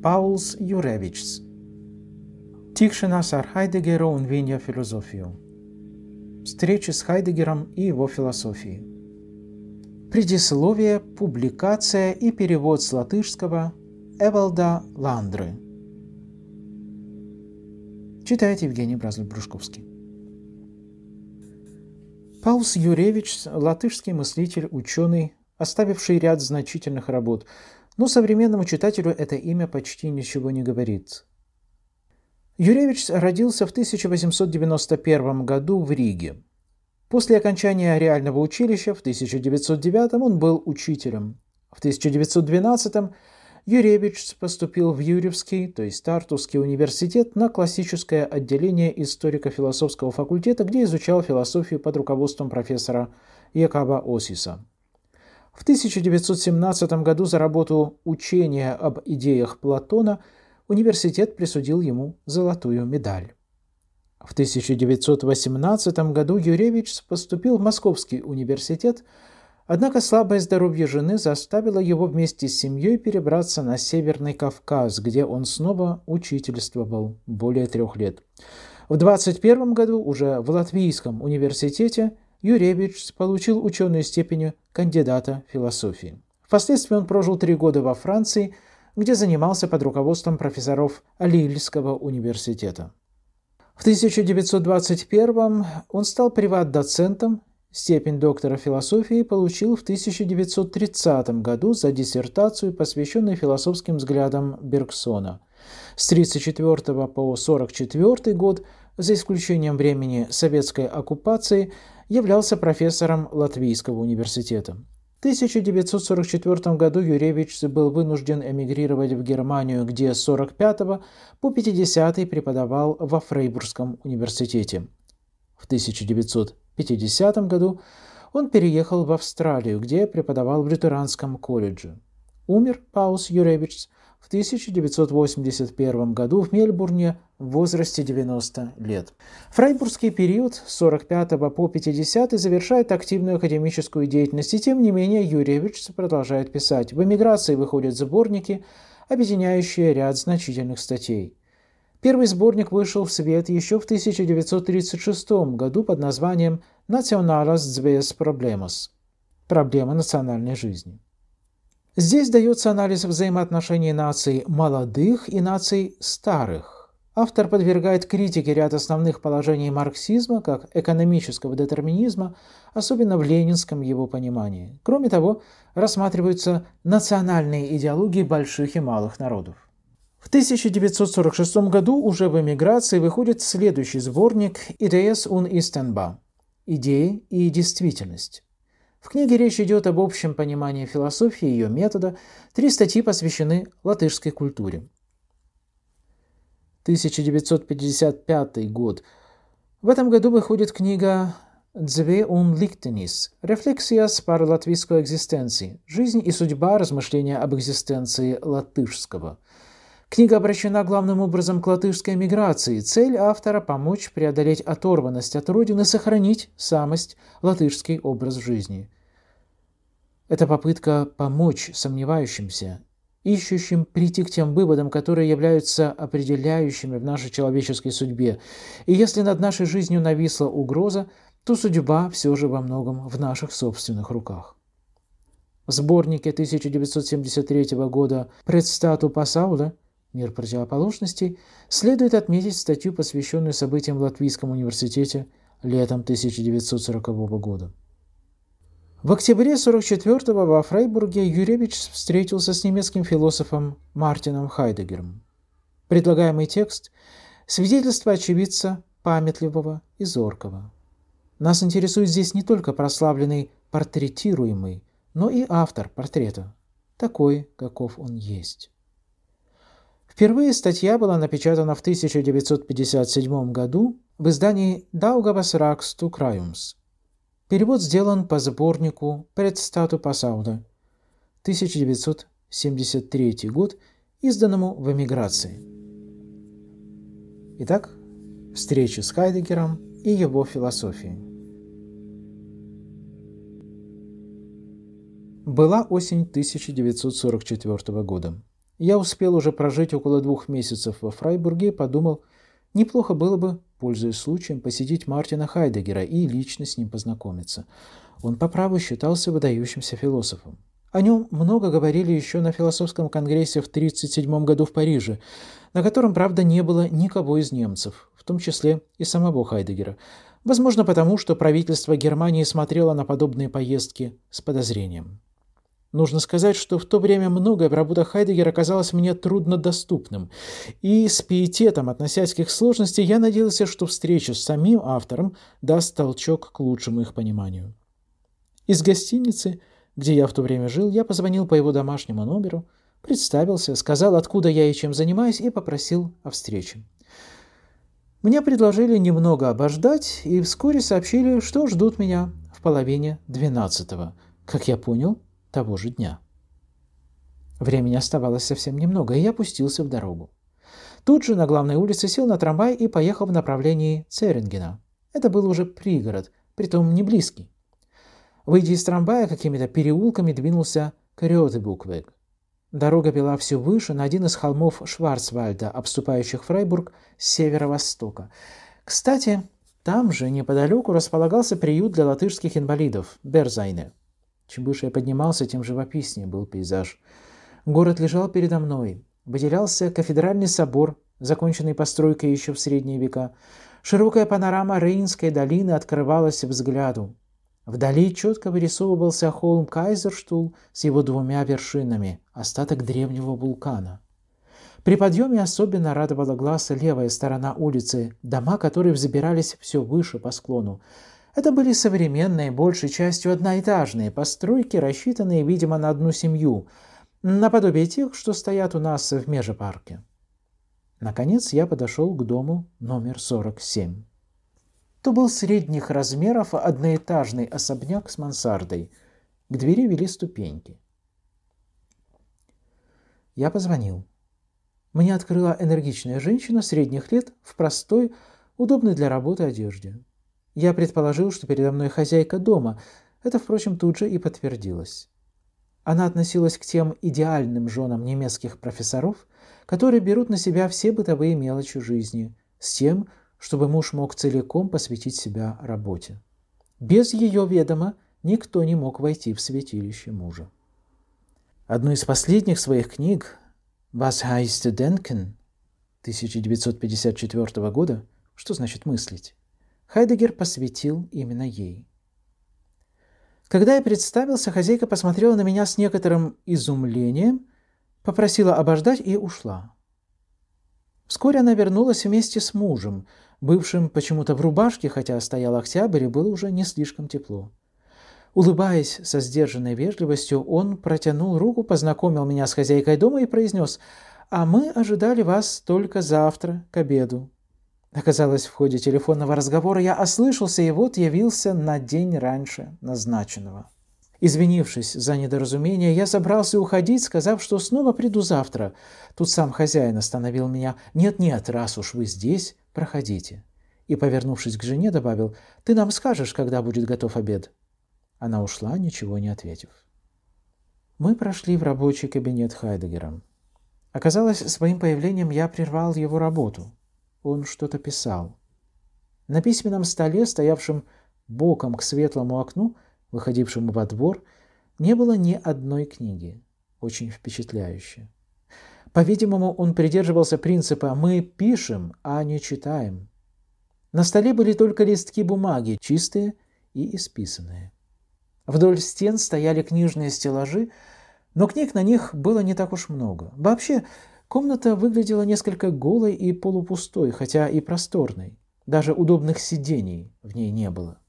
Pauls Jurevičs. Tikšanās ar Haidegeru un viņa filozofiju. Встречи с Хайдегером и его философией. Предисловие, публикация и перевод с латышского Эвалда Ландры. Читает Евгений бразлев Брушковский. Паус Юревич – латышский мыслитель, ученый, оставивший ряд значительных работ – но современному читателю это имя почти ничего не говорит. Юревич родился в 1891 году в Риге. После окончания реального училища в 1909 он был учителем. В 1912 Юревич поступил в Юрьевский, то есть Тартовский университет, на классическое отделение историко-философского факультета, где изучал философию под руководством профессора Якаба Осиса. В 1917 году за работу «Учение об идеях Платона» университет присудил ему золотую медаль. В 1918 году Юревич поступил в Московский университет, однако слабое здоровье жены заставило его вместе с семьей перебраться на Северный Кавказ, где он снова учительствовал более трех лет. В 21 году уже в Латвийском университете – Юревич получил ученую степень кандидата философии. Впоследствии он прожил три года во Франции, где занимался под руководством профессоров Лильского университета. В 1921 он стал приват-доцентом, степень доктора философии получил в 1930 году за диссертацию, посвященную философским взглядам Бергсона. С 1934 по 1944 год, за исключением времени советской оккупации, являлся профессором Латвийского университета. В 1944 году Юревич был вынужден эмигрировать в Германию, где с 45 по 50 преподавал во Фрейбургском университете. В 1950 году он переехал в Австралию, где преподавал в лютеранском колледже. Умер Паус Юревич в 1981 году в Мельбурне в возрасте 90 лет. Фрайбургский период с 45 по 50 завершает активную академическую деятельность, и тем не менее Юрьевич продолжает писать. В эмиграции выходят сборники, объединяющие ряд значительных статей. Первый сборник вышел в свет еще в 1936 году под названием «Nacionales des Problemas» – «Проблемы национальной жизни». Здесь дается анализ взаимоотношений наций молодых и наций старых. Автор подвергает критике ряд основных положений марксизма как экономического детерминизма, особенно в ленинском его понимании. Кроме того, рассматриваются национальные идеологии больших и малых народов. В 1946 году уже в эмиграции выходит следующий сборник «Идеес ун истенба» – «Идеи и действительность». В книге речь идет об общем понимании философии и ее метода. Три статьи посвящены латышской культуре. 1955 год. В этом году выходит книга «Dzve un liktenis» – «Рефлексия с пары латвийской экзистенции. Жизнь и судьба. Размышления об экзистенции латышского». Книга обращена главным образом к латышской миграции. Цель автора – помочь преодолеть оторванность от родины, сохранить самость, латышский образ жизни. Это попытка помочь сомневающимся, ищущим прийти к тем выводам, которые являются определяющими в нашей человеческой судьбе. И если над нашей жизнью нависла угроза, то судьба все же во многом в наших собственных руках. В сборнике 1973 года «Предстату Пасауда» мир противоположностей, следует отметить статью, посвященную событиям в Латвийском университете летом 1940 года. В октябре 1944-го во Фрайбурге Юревич встретился с немецким философом Мартином Хайдегером. Предлагаемый текст – свидетельство очевидца памятливого и зоркого. Нас интересует здесь не только прославленный портретируемый, но и автор портрета, такой, каков он есть. Впервые статья была напечатана в 1957 году в издании «Даугавас Раксту Краюмс». Перевод сделан по сборнику «Предстату Пасауда» 1973 год, изданному в эмиграции. Итак, встреча с Хайдегером и его философией. Была осень 1944 года. Я успел уже прожить около двух месяцев во Фрайбурге и подумал, неплохо было бы, пользуясь случаем, посетить Мартина Хайдегера и лично с ним познакомиться. Он по праву считался выдающимся философом. О нем много говорили еще на философском конгрессе в 1937 году в Париже, на котором, правда, не было никого из немцев, в том числе и самого Хайдегера. Возможно, потому что правительство Германии смотрело на подобные поездки с подозрением. Нужно сказать, что в то время многое в работах Хайдегера казалось мне труднодоступным, и с пиететом, относясь к их сложности, я надеялся, что встреча с самим автором даст толчок к лучшему их пониманию. Из гостиницы, где я в то время жил, я позвонил по его домашнему номеру, представился, сказал, откуда я и чем занимаюсь, и попросил о встрече. Мне предложили немного обождать и вскоре сообщили, что ждут меня в половине двенадцатого. Как я понял, того же дня. Времени оставалось совсем немного, и я пустился в дорогу. Тут же на главной улице сел на трамвай и поехал в направлении Церингена. Это был уже пригород, притом не близкий. Выйдя из трамвая, какими-то переулками двинулся к Рёдебуквег. Дорога вела все выше, на один из холмов Шварцвальда, обступающих Фрайбург с северо-востока. Кстати, там же неподалеку располагался приют для латышских инвалидов – Берзайне – чем выше я поднимался, тем живописнее был пейзаж. Город лежал передо мной. Выделялся кафедральный собор, законченный постройкой еще в средние века. Широкая панорама Рейнской долины открывалась взгляду. Вдали четко вырисовывался холм Кайзерштул с его двумя вершинами, остаток древнего вулкана. При подъеме особенно радовала глаз левая сторона улицы, дома которые взбирались все выше по склону. Это были современные, большей частью одноэтажные постройки, рассчитанные, видимо, на одну семью, наподобие тех, что стоят у нас в межепарке. Наконец я подошел к дому номер 47. То был средних размеров одноэтажный особняк с мансардой. К двери вели ступеньки. Я позвонил. Мне открыла энергичная женщина средних лет в простой, удобной для работы одежде. Я предположил, что передо мной хозяйка дома. Это, впрочем, тут же и подтвердилось. Она относилась к тем идеальным женам немецких профессоров, которые берут на себя все бытовые мелочи жизни, с тем, чтобы муж мог целиком посвятить себя работе. Без ее ведома никто не мог войти в святилище мужа. Одну из последних своих книг «Was heißt denken» 1954 года, что значит «мыслить», Хайдегер посвятил именно ей. Когда я представился, хозяйка посмотрела на меня с некоторым изумлением, попросила обождать и ушла. Вскоре она вернулась вместе с мужем, бывшим почему-то в рубашке, хотя стоял октябрь и было уже не слишком тепло. Улыбаясь со сдержанной вежливостью, он протянул руку, познакомил меня с хозяйкой дома и произнес «А мы ожидали вас только завтра, к обеду». Оказалось, в ходе телефонного разговора я ослышался и вот явился на день раньше назначенного. Извинившись за недоразумение, я собрался уходить, сказав, что снова приду завтра. Тут сам хозяин остановил меня. «Нет-нет, раз уж вы здесь, проходите». И, повернувшись к жене, добавил, «Ты нам скажешь, когда будет готов обед». Она ушла, ничего не ответив. Мы прошли в рабочий кабинет Хайдегера. Оказалось, своим появлением я прервал его работу. Он что-то писал. На письменном столе, стоявшем боком к светлому окну, выходившему во двор, не было ни одной книги. Очень впечатляюще. По-видимому, он придерживался принципа «мы пишем, а не читаем». На столе были только листки бумаги, чистые и исписанные. Вдоль стен стояли книжные стеллажи, но книг на них было не так уж много. Вообще, Комната выглядела несколько голой и полупустой, хотя и просторной. Даже удобных сидений в ней не было.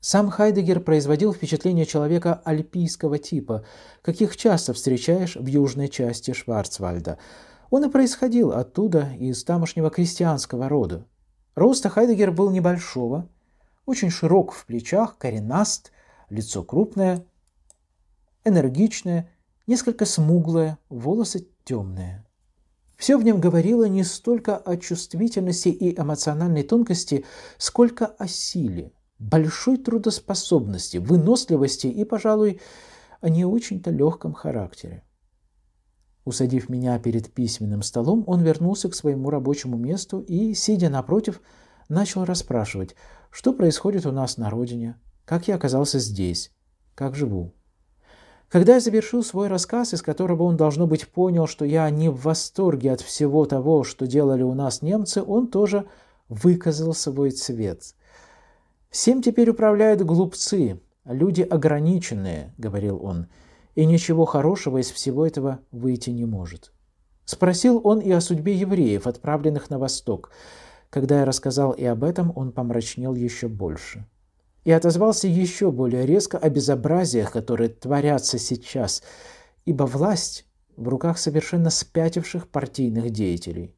Сам Хайдегер производил впечатление человека альпийского типа, каких часто встречаешь в южной части Шварцвальда. Он и происходил оттуда, из тамошнего крестьянского рода. Роста Хайдегер был небольшого, очень широк в плечах, коренаст, лицо крупное, энергичное – несколько смуглое, волосы темные. Все в нем говорило не столько о чувствительности и эмоциональной тонкости, сколько о силе, большой трудоспособности, выносливости и, пожалуй, о не очень-то легком характере. Усадив меня перед письменным столом, он вернулся к своему рабочему месту и, сидя напротив, начал расспрашивать, что происходит у нас на родине, как я оказался здесь, как живу. Когда я завершил свой рассказ, из которого он, должно быть, понял, что я не в восторге от всего того, что делали у нас немцы, он тоже выказал свой цвет. «Всем теперь управляют глупцы, люди ограниченные», — говорил он, — «и ничего хорошего из всего этого выйти не может». Спросил он и о судьбе евреев, отправленных на восток. Когда я рассказал и об этом, он помрачнел еще больше и отозвался еще более резко о безобразиях, которые творятся сейчас, ибо власть в руках совершенно спятивших партийных деятелей.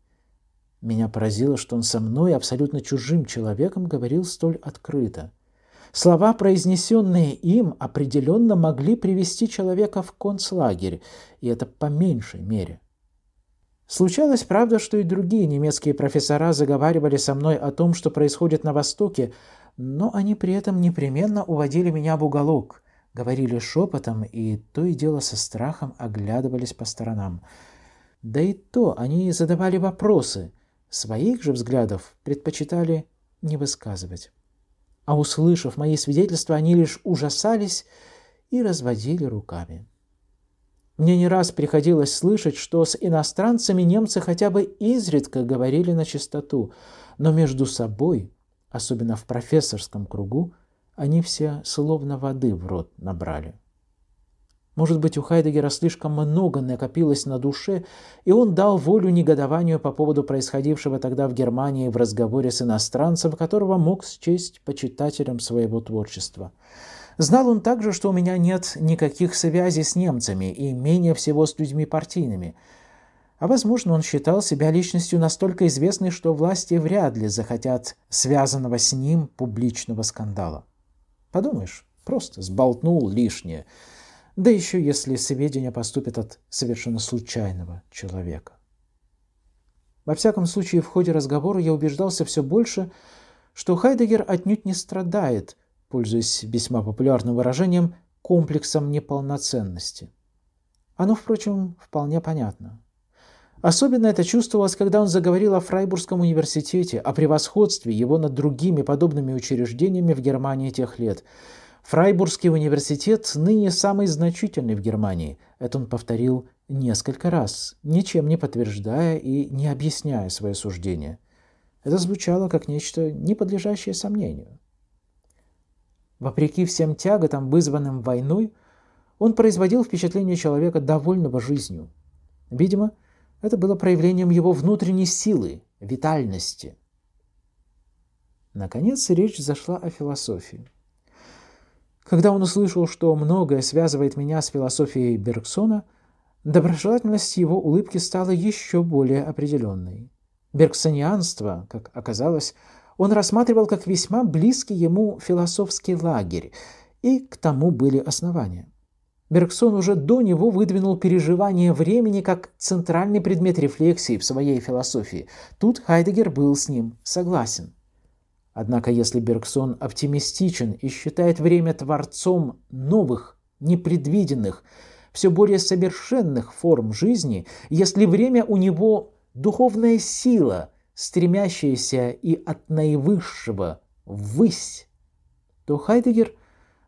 Меня поразило, что он со мной, абсолютно чужим человеком, говорил столь открыто. Слова, произнесенные им, определенно могли привести человека в концлагерь, и это по меньшей мере. Случалось, правда, что и другие немецкие профессора заговаривали со мной о том, что происходит на Востоке, но они при этом непременно уводили меня в уголок, говорили шепотом и то и дело со страхом оглядывались по сторонам. Да и то они задавали вопросы, своих же взглядов предпочитали не высказывать. А услышав мои свидетельства, они лишь ужасались и разводили руками. Мне не раз приходилось слышать, что с иностранцами немцы хотя бы изредка говорили на чистоту, но между собой особенно в профессорском кругу, они все словно воды в рот набрали. Может быть, у Хайдегера слишком много накопилось на душе, и он дал волю негодованию по поводу происходившего тогда в Германии в разговоре с иностранцем, которого мог счесть почитателем своего творчества. Знал он также, что у меня нет никаких связей с немцами и менее всего с людьми партийными – а возможно, он считал себя личностью настолько известной, что власти вряд ли захотят связанного с ним публичного скандала. Подумаешь, просто сболтнул лишнее. Да еще если сведения поступят от совершенно случайного человека. Во всяком случае, в ходе разговора я убеждался все больше, что Хайдегер отнюдь не страдает, пользуясь весьма популярным выражением, комплексом неполноценности. Оно, впрочем, вполне понятно. Особенно это чувствовалось, когда он заговорил о Фрайбургском университете, о превосходстве его над другими подобными учреждениями в Германии тех лет. Фрайбургский университет ныне самый значительный в Германии. Это он повторил несколько раз, ничем не подтверждая и не объясняя свое суждение. Это звучало как нечто, не подлежащее сомнению. Вопреки всем тяготам, вызванным войной, он производил впечатление человека, довольного жизнью. Видимо, это было проявлением его внутренней силы, витальности. Наконец речь зашла о философии. Когда он услышал, что многое связывает меня с философией Бергсона, доброжелательность его улыбки стала еще более определенной. Бергсонианство, как оказалось, он рассматривал как весьма близкий ему философский лагерь, и к тому были основания – Бергсон уже до него выдвинул переживание времени как центральный предмет рефлексии в своей философии. Тут Хайдегер был с ним согласен. Однако если Бергсон оптимистичен и считает время творцом новых, непредвиденных, все более совершенных форм жизни, если время у него духовная сила, стремящаяся и от наивысшего ввысь, то Хайдегер –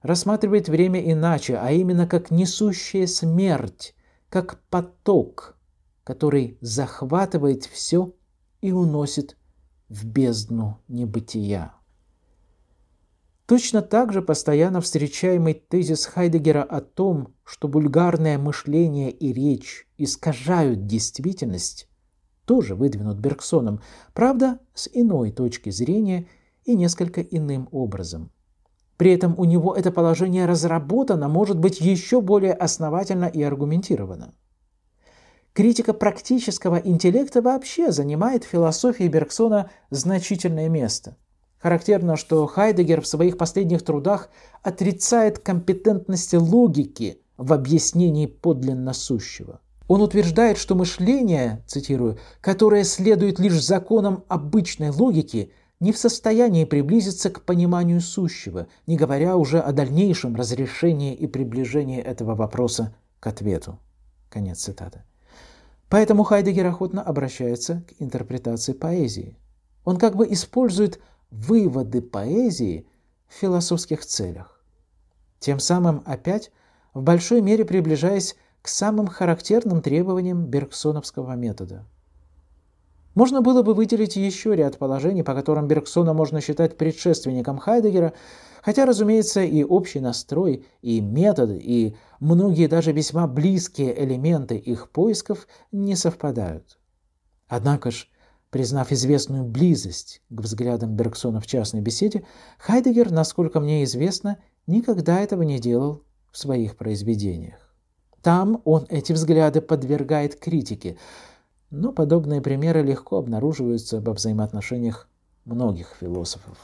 рассматривает время иначе, а именно как несущая смерть, как поток, который захватывает все и уносит в бездну небытия. Точно так же постоянно встречаемый тезис Хайдегера о том, что бульгарное мышление и речь искажают действительность, тоже выдвинут Бергсоном, правда, с иной точки зрения и несколько иным образом – при этом у него это положение разработано, может быть, еще более основательно и аргументировано. Критика практического интеллекта вообще занимает в философии Бергсона значительное место. Характерно, что Хайдегер в своих последних трудах отрицает компетентности логики в объяснении подлинно сущего. Он утверждает, что мышление, цитирую, которое следует лишь законам обычной логики, не в состоянии приблизиться к пониманию сущего, не говоря уже о дальнейшем разрешении и приближении этого вопроса к ответу. Конец цитаты. Поэтому Хайдегер охотно обращается к интерпретации поэзии. Он как бы использует выводы поэзии в философских целях. Тем самым опять в большой мере приближаясь к самым характерным требованиям бергсоновского метода – можно было бы выделить еще ряд положений, по которым Бергсона можно считать предшественником Хайдегера, хотя, разумеется, и общий настрой, и метод, и многие даже весьма близкие элементы их поисков не совпадают. Однако ж, признав известную близость к взглядам Бергсона в частной беседе, Хайдегер, насколько мне известно, никогда этого не делал в своих произведениях. Там он эти взгляды подвергает критике – но подобные примеры легко обнаруживаются во взаимоотношениях многих философов.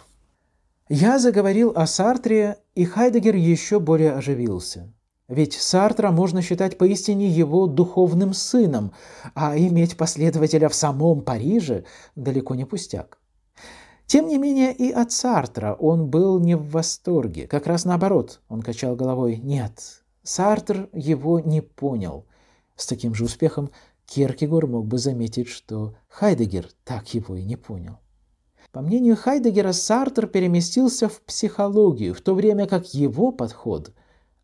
Я заговорил о Сартре, и Хайдегер еще более оживился. Ведь Сартра можно считать поистине его духовным сыном, а иметь последователя в самом Париже далеко не пустяк. Тем не менее, и от Сартра он был не в восторге. Как раз наоборот, он качал головой «нет». Сартр его не понял с таким же успехом, Киркегор мог бы заметить, что Хайдегер так его и не понял. По мнению Хайдегера, Сартер переместился в психологию, в то время как его подход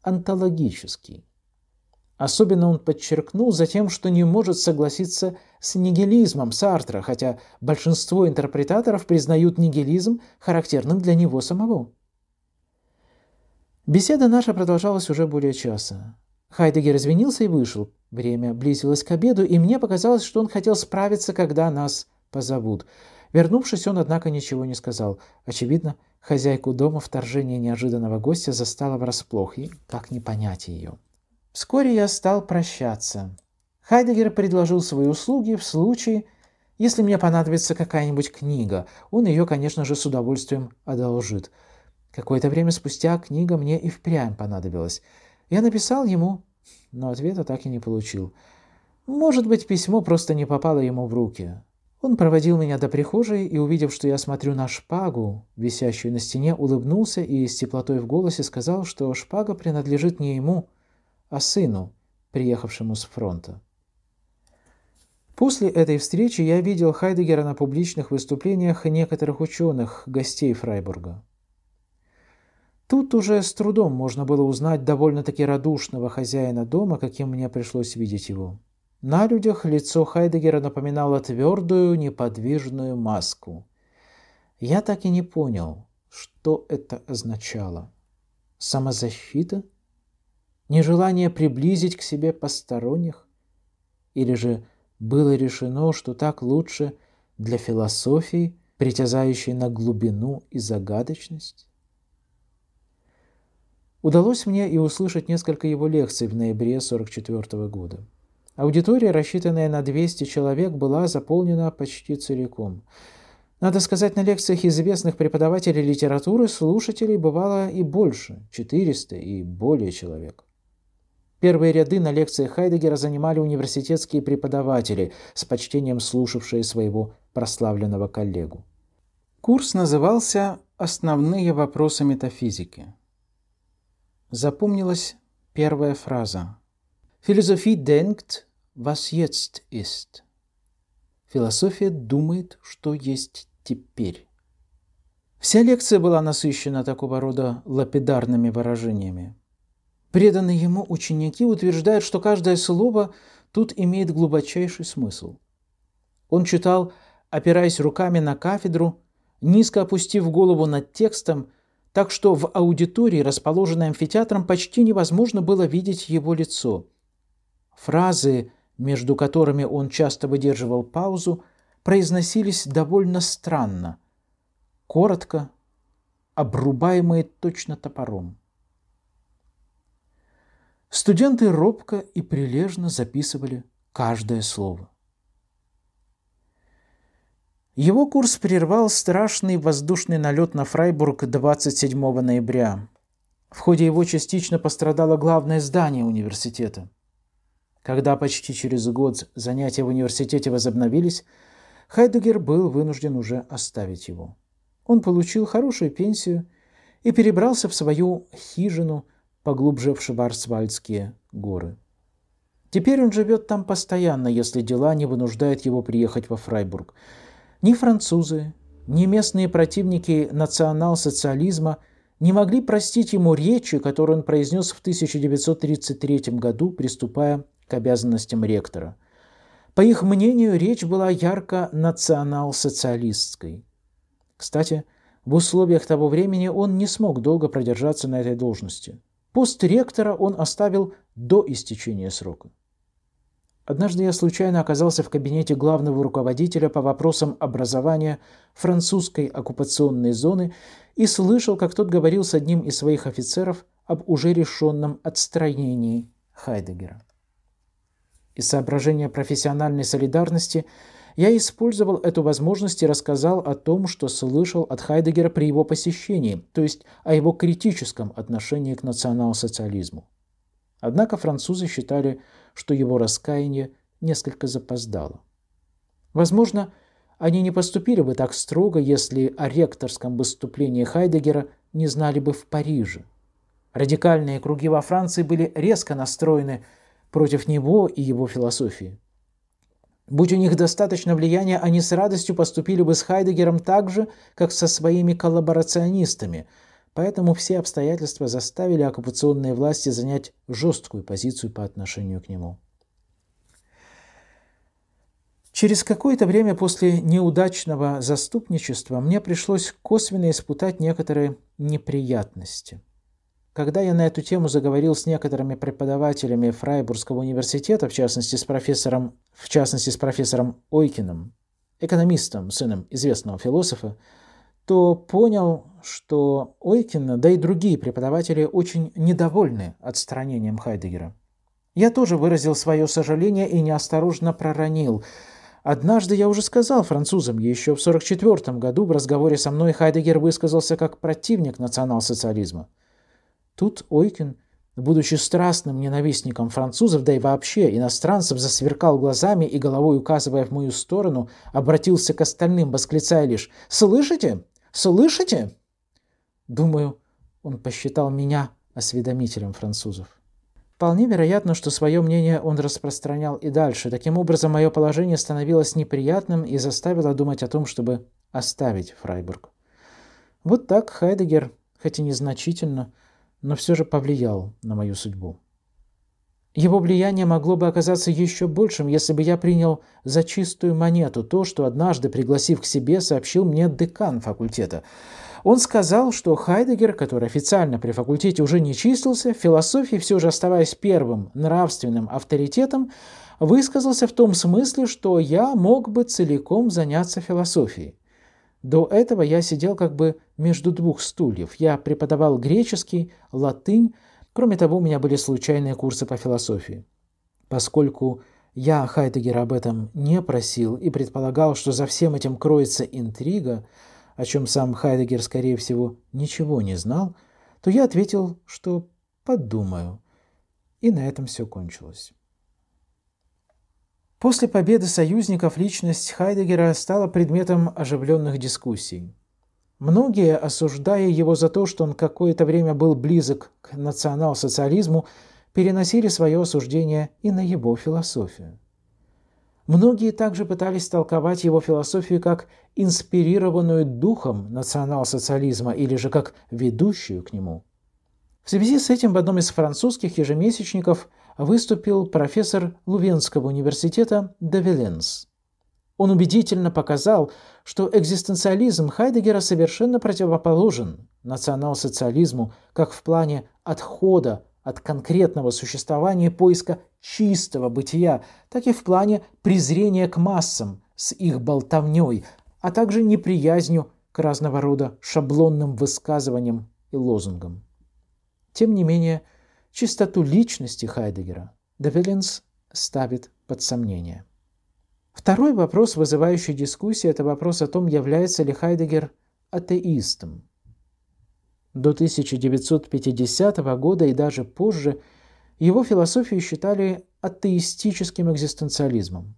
антологический. Особенно он подчеркнул затем, что не может согласиться с нигилизмом Сартра, хотя большинство интерпретаторов признают нигилизм характерным для него самого. Беседа наша продолжалась уже более часа. Хайдегер извинился и вышел. Время близилось к обеду, и мне показалось, что он хотел справиться, когда нас позовут. Вернувшись, он, однако, ничего не сказал. Очевидно, хозяйку дома вторжение неожиданного гостя застало врасплох, и как не понять ее. Вскоре я стал прощаться. Хайдегер предложил свои услуги в случае, если мне понадобится какая-нибудь книга. Он ее, конечно же, с удовольствием одолжит. Какое-то время спустя книга мне и впрямь понадобилась. Я написал ему, но ответа так и не получил. Может быть, письмо просто не попало ему в руки. Он проводил меня до прихожей и, увидев, что я смотрю на шпагу, висящую на стене, улыбнулся и с теплотой в голосе сказал, что шпага принадлежит не ему, а сыну, приехавшему с фронта. После этой встречи я видел Хайдегера на публичных выступлениях некоторых ученых, гостей Фрайбурга. Тут уже с трудом можно было узнать довольно-таки радушного хозяина дома, каким мне пришлось видеть его. На людях лицо Хайдегера напоминало твердую, неподвижную маску. Я так и не понял, что это означало. Самозащита? Нежелание приблизить к себе посторонних? Или же было решено, что так лучше для философии, притязающей на глубину и загадочность? Удалось мне и услышать несколько его лекций в ноябре 1944 года. Аудитория, рассчитанная на 200 человек, была заполнена почти целиком. Надо сказать, на лекциях известных преподавателей литературы слушателей бывало и больше – 400 и более человек. Первые ряды на лекциях Хайдегера занимали университетские преподаватели, с почтением слушавшие своего прославленного коллегу. Курс назывался «Основные вопросы метафизики» запомнилась первая фраза. "Философия denkt, was jetzt ist. Философия думает, что есть теперь. Вся лекция была насыщена такого рода лапидарными выражениями. Преданные ему ученики утверждают, что каждое слово тут имеет глубочайший смысл. Он читал, опираясь руками на кафедру, низко опустив голову над текстом – так что в аудитории, расположенной амфитеатром, почти невозможно было видеть его лицо. Фразы, между которыми он часто выдерживал паузу, произносились довольно странно, коротко, обрубаемые точно топором. Студенты робко и прилежно записывали каждое слово. Его курс прервал страшный воздушный налет на Фрайбург 27 ноября. В ходе его частично пострадало главное здание университета. Когда почти через год занятия в университете возобновились, Хайдегер был вынужден уже оставить его. Он получил хорошую пенсию и перебрался в свою хижину поглубже в Шварцвальдские горы. Теперь он живет там постоянно, если дела не вынуждают его приехать во Фрайбург – ни французы, ни местные противники национал-социализма не могли простить ему речи, которую он произнес в 1933 году, приступая к обязанностям ректора. По их мнению, речь была ярко национал-социалистской. Кстати, в условиях того времени он не смог долго продержаться на этой должности. Пост ректора он оставил до истечения срока. Однажды я случайно оказался в кабинете главного руководителя по вопросам образования французской оккупационной зоны и слышал, как тот говорил с одним из своих офицеров об уже решенном отстранении Хайдегера. Из соображения профессиональной солидарности я использовал эту возможность и рассказал о том, что слышал от Хайдегера при его посещении, то есть о его критическом отношении к национал-социализму. Однако французы считали, что его раскаяние несколько запоздало. Возможно, они не поступили бы так строго, если о ректорском выступлении Хайдегера не знали бы в Париже. Радикальные круги во Франции были резко настроены против него и его философии. Будь у них достаточно влияния, они с радостью поступили бы с Хайдегером так же, как со своими коллаборационистами – Поэтому все обстоятельства заставили оккупационные власти занять жесткую позицию по отношению к нему. Через какое-то время после неудачного заступничества мне пришлось косвенно испытать некоторые неприятности. Когда я на эту тему заговорил с некоторыми преподавателями Фрайбургского университета, в частности с профессором, в частности с профессором Ойкиным, экономистом, сыном известного философа, то понял, что Ойкин, да и другие преподаватели очень недовольны отстранением Хайдегера. Я тоже выразил свое сожаление и неосторожно проронил. Однажды я уже сказал французам, еще в 1944 году в разговоре со мной Хайдегер высказался как противник национал-социализма. Тут Ойкин, будучи страстным ненавистником французов, да и вообще иностранцев, засверкал глазами и головой, указывая в мою сторону, обратился к остальным, восклицая лишь «Слышите? Слышите?» Думаю, он посчитал меня осведомителем французов. Вполне вероятно, что свое мнение он распространял и дальше. Таким образом, мое положение становилось неприятным и заставило думать о том, чтобы оставить Фрайбург. Вот так Хайдегер, хоть и незначительно, но все же повлиял на мою судьбу. Его влияние могло бы оказаться еще большим, если бы я принял за чистую монету то, что однажды, пригласив к себе, сообщил мне декан факультета – он сказал, что Хайдегер, который официально при факультете уже не числился, в философии все же оставаясь первым нравственным авторитетом, высказался в том смысле, что я мог бы целиком заняться философией. До этого я сидел как бы между двух стульев. Я преподавал греческий, латынь. Кроме того, у меня были случайные курсы по философии. Поскольку я Хайдегера об этом не просил и предполагал, что за всем этим кроется интрига, о чем сам Хайдегер, скорее всего, ничего не знал, то я ответил, что подумаю. И на этом все кончилось. После победы союзников личность Хайдегера стала предметом оживленных дискуссий. Многие, осуждая его за то, что он какое-то время был близок к национал-социализму, переносили свое осуждение и на его философию. Многие также пытались толковать его философию как инспирированную духом национал-социализма или же как ведущую к нему. В связи с этим в одном из французских ежемесячников выступил профессор Лувенского университета Девеленс. Он убедительно показал, что экзистенциализм Хайдегера совершенно противоположен национал-социализму как в плане отхода от конкретного существования поиска чистого бытия, так и в плане презрения к массам с их болтовней, а также неприязнью к разного рода шаблонным высказываниям и лозунгам. Тем не менее, чистоту личности Хайдегера Девелинс ставит под сомнение. Второй вопрос, вызывающий дискуссии, это вопрос о том, является ли Хайдегер атеистом – до 1950 года и даже позже его философию считали атеистическим экзистенциализмом.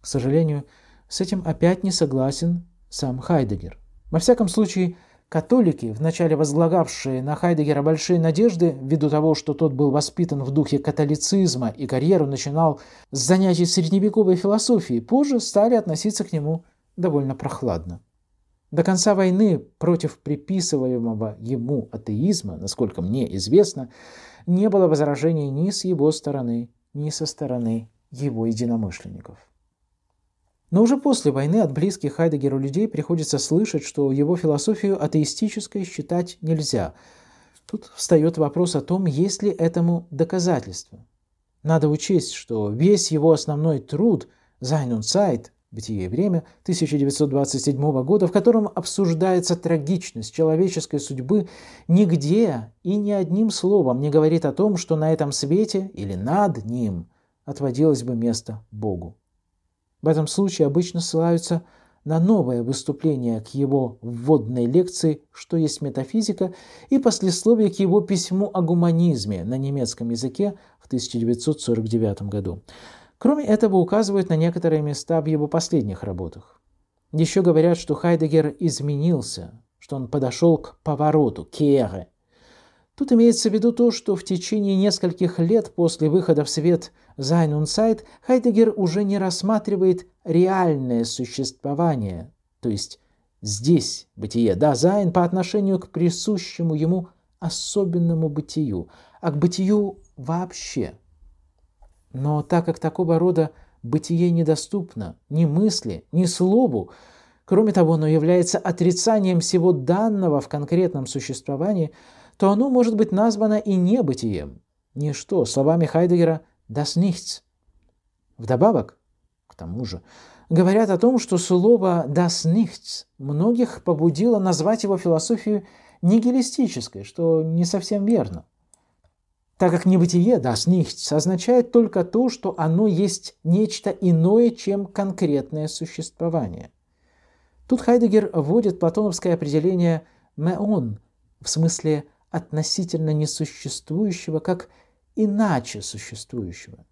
К сожалению, с этим опять не согласен сам Хайдегер. Во всяком случае, католики, вначале возлагавшие на Хайдегера большие надежды, ввиду того, что тот был воспитан в духе католицизма и карьеру начинал с занятий средневековой философии, позже стали относиться к нему довольно прохладно. До конца войны против приписываемого ему атеизма, насколько мне известно, не было возражений ни с его стороны, ни со стороны его единомышленников. Но уже после войны от близких Хайдегеру людей приходится слышать, что его философию атеистической считать нельзя. Тут встает вопрос о том, есть ли этому доказательства. Надо учесть, что весь его основной труд «Зайнун «Бытие и время» 1927 года, в котором обсуждается трагичность человеческой судьбы, нигде и ни одним словом не говорит о том, что на этом свете или над ним отводилось бы место Богу. В этом случае обычно ссылаются на новое выступление к его вводной лекции «Что есть метафизика» и послесловие к его письму о гуманизме на немецком языке в 1949 году. Кроме этого, указывают на некоторые места в его последних работах. Еще говорят, что Хайдегер изменился, что он подошел к повороту, кере. Тут имеется в виду то, что в течение нескольких лет после выхода в свет «Sein und Zeit» Хайдегер уже не рассматривает реальное существование, то есть здесь бытие, да, Зайн, по отношению к присущему ему особенному бытию, а к бытию вообще – но так как такого рода бытие недоступно ни мысли, ни слову, кроме того, оно является отрицанием всего данного в конкретном существовании, то оно может быть названо и небытием. Ничто, словами Хайдегера, «das nichts». Вдобавок, к тому же, говорят о том, что слово «das nichts» многих побудило назвать его философию нигилистической, что не совсем верно – так как небытие, das nichts, означает только то, что оно есть нечто иное, чем конкретное существование. Тут Хайдегер вводит платоновское определение «меон» в смысле относительно несуществующего, как иначе существующего.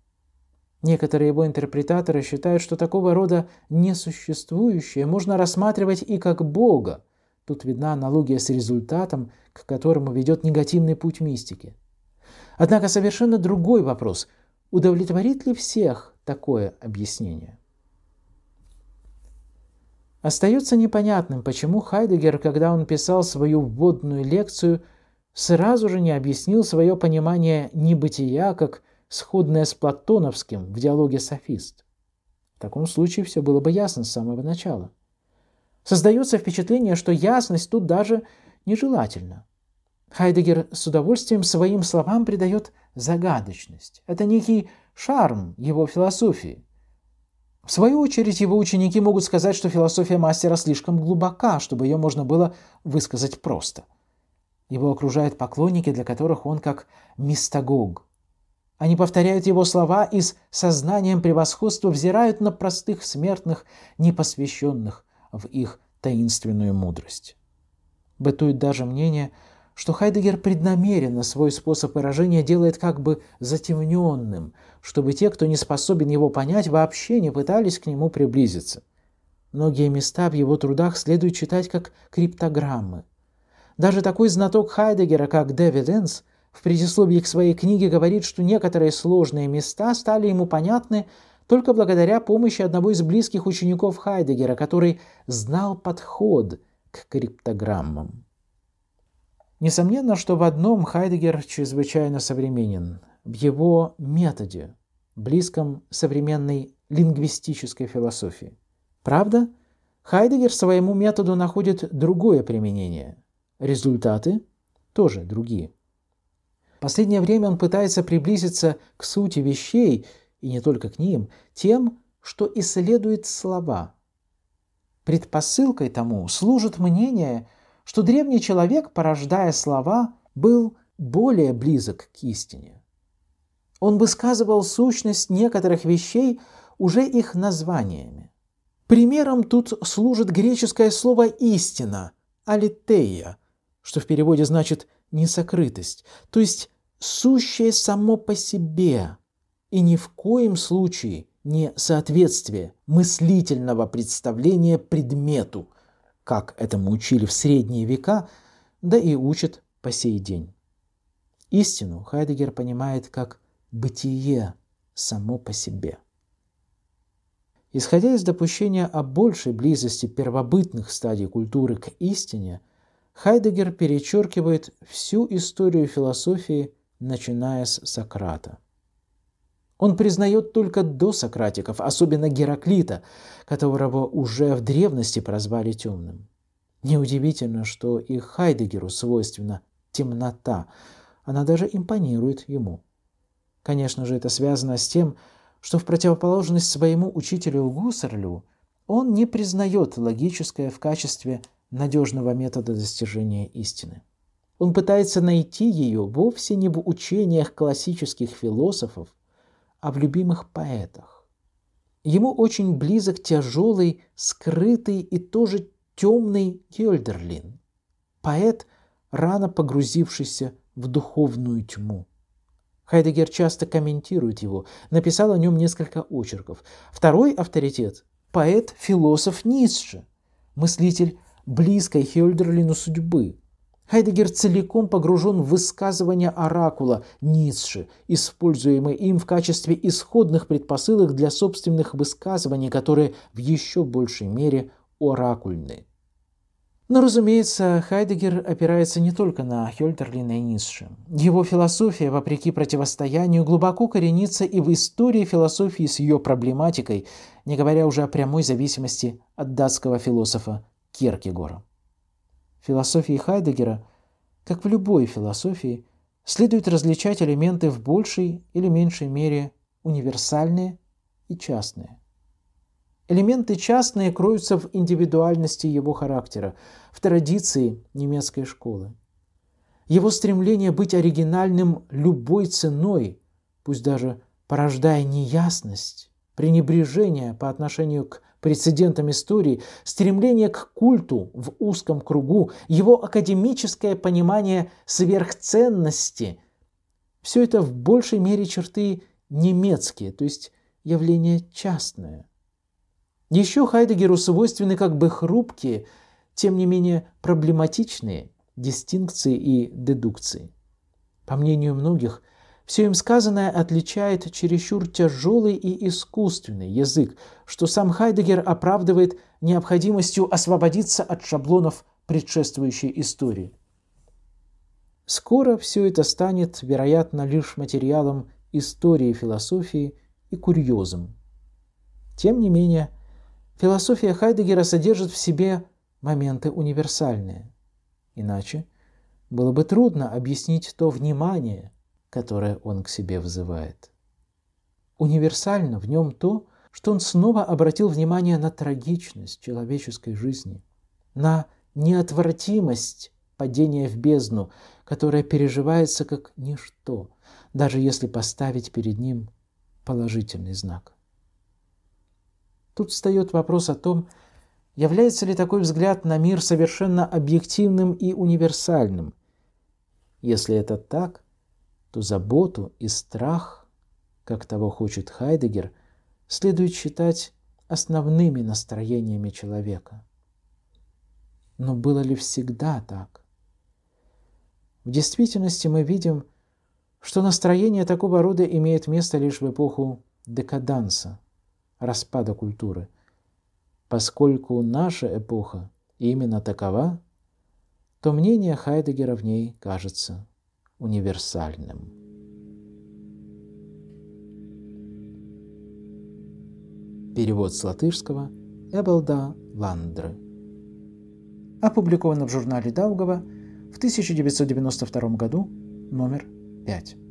Некоторые его интерпретаторы считают, что такого рода несуществующее можно рассматривать и как Бога. Тут видна аналогия с результатом, к которому ведет негативный путь мистики – Однако совершенно другой вопрос – удовлетворит ли всех такое объяснение? Остается непонятным, почему Хайдегер, когда он писал свою вводную лекцию, сразу же не объяснил свое понимание небытия как сходное с платоновским в диалоге «Софист». В таком случае все было бы ясно с самого начала. Создается впечатление, что ясность тут даже нежелательна. Хайдегер с удовольствием своим словам придает загадочность. Это некий шарм его философии. В свою очередь, его ученики могут сказать, что философия мастера слишком глубока, чтобы ее можно было высказать просто. Его окружают поклонники, для которых он как мистагог. Они повторяют его слова и с сознанием превосходства взирают на простых смертных, непосвященных в их таинственную мудрость. Бытует даже мнение – что Хайдегер преднамеренно свой способ выражения делает как бы затемненным, чтобы те, кто не способен его понять, вообще не пытались к нему приблизиться. Многие места в его трудах следует читать как криптограммы. Даже такой знаток Хайдегера, как Дэвид Энс, в предисловии к своей книге говорит, что некоторые сложные места стали ему понятны только благодаря помощи одного из близких учеников Хайдегера, который знал подход к криптограммам. Несомненно, что в одном Хайдегер чрезвычайно современен – в его методе, близком современной лингвистической философии. Правда, Хайдегер своему методу находит другое применение. Результаты тоже другие. В последнее время он пытается приблизиться к сути вещей, и не только к ним, тем, что исследует слова. Предпосылкой тому служит мнение – что древний человек, порождая слова, был более близок к истине. Он высказывал сущность некоторых вещей уже их названиями. Примером тут служит греческое слово «истина» – «алитея», что в переводе значит «несокрытость», то есть сущее само по себе и ни в коем случае не соответствие мыслительного представления предмету – как этому учили в средние века, да и учат по сей день. Истину Хайдегер понимает как бытие само по себе. Исходя из допущения о большей близости первобытных стадий культуры к истине, Хайдегер перечеркивает всю историю философии, начиная с Сократа – он признает только до Сократиков, особенно Гераклита, которого уже в древности прозвали темным. Неудивительно, что и Хайдегеру свойственна темнота, она даже импонирует ему. Конечно же, это связано с тем, что в противоположность своему учителю Гуссерлю он не признает логическое в качестве надежного метода достижения истины. Он пытается найти ее вовсе не в учениях классических философов, а в любимых поэтах. Ему очень близок тяжелый, скрытый и тоже темный Гёльдерлин, поэт, рано погрузившийся в духовную тьму. Хайдегер часто комментирует его, написал о нем несколько очерков. Второй авторитет – поэт-философ Ницше, мыслитель близкой Хельдерлину судьбы, Хайдегер целиком погружен в высказывания оракула Ницше, используемые им в качестве исходных предпосылок для собственных высказываний, которые в еще большей мере оракульны. Но, разумеется, Хайдегер опирается не только на Хёльдерлина и Ницше. Его философия, вопреки противостоянию, глубоко коренится и в истории философии с ее проблематикой, не говоря уже о прямой зависимости от датского философа Киркегора философии Хайдегера, как в любой философии, следует различать элементы в большей или меньшей мере универсальные и частные. Элементы частные кроются в индивидуальности его характера, в традиции немецкой школы. Его стремление быть оригинальным любой ценой, пусть даже порождая неясность, пренебрежение по отношению к прецедентом истории, стремление к культу в узком кругу, его академическое понимание сверхценности – все это в большей мере черты немецкие, то есть явление частное. Еще Хайдегеру свойственны как бы хрупкие, тем не менее проблематичные дистинкции и дедукции. По мнению многих – все им сказанное отличает чересчур тяжелый и искусственный язык, что сам Хайдегер оправдывает необходимостью освободиться от шаблонов предшествующей истории. Скоро все это станет, вероятно, лишь материалом истории философии и курьезом. Тем не менее, философия Хайдегера содержит в себе моменты универсальные. Иначе было бы трудно объяснить то внимание – которое он к себе вызывает. Универсально в нем то, что он снова обратил внимание на трагичность человеческой жизни, на неотвратимость падения в бездну, которая переживается как ничто, даже если поставить перед ним положительный знак. Тут встает вопрос о том, является ли такой взгляд на мир совершенно объективным и универсальным. Если это так, то заботу и страх, как того хочет Хайдегер, следует считать основными настроениями человека. Но было ли всегда так? В действительности мы видим, что настроение такого рода имеет место лишь в эпоху декаданса, распада культуры, поскольку наша эпоха именно такова, то мнение Хайдегера в ней кажется универсальным. Перевод с латышского Эбелда Ландры. Опубликовано в журнале Даугава в 1992 году, номер 5.